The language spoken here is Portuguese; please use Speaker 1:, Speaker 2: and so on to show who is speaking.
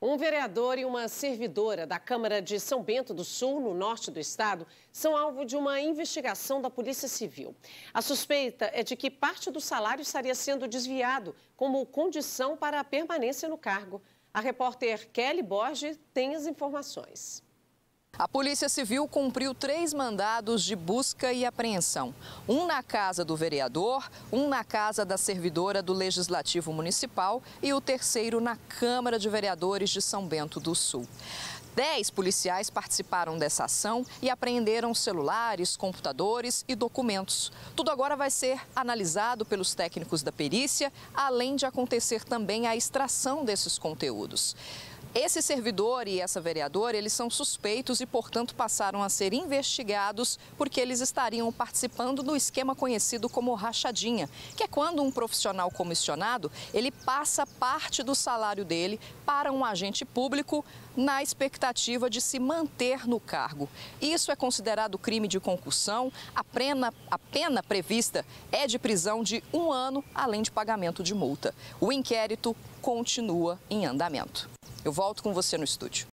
Speaker 1: Um vereador e uma servidora da Câmara de São Bento do Sul, no norte do estado, são alvo de uma investigação da Polícia Civil. A suspeita é de que parte do salário estaria sendo desviado como condição para a permanência no cargo. A repórter Kelly Borges tem as informações.
Speaker 2: A Polícia Civil cumpriu três mandados de busca e apreensão: um na casa do vereador, um na casa da servidora do Legislativo Municipal e o terceiro na Câmara de Vereadores de São Bento do Sul. Dez policiais participaram dessa ação e apreenderam celulares, computadores e documentos. Tudo agora vai ser analisado pelos técnicos da perícia, além de acontecer também a extração desses conteúdos. Esse servidor e essa vereadora, eles são suspeitos e, portanto, passaram a ser investigados porque eles estariam participando do esquema conhecido como rachadinha, que é quando um profissional comissionado, ele passa parte do salário dele para um agente público na expectativa de se manter no cargo. Isso é considerado crime de concussão. A pena, a pena prevista é de prisão de um ano, além de pagamento de multa. O inquérito continua em andamento. Eu volto com você no estúdio.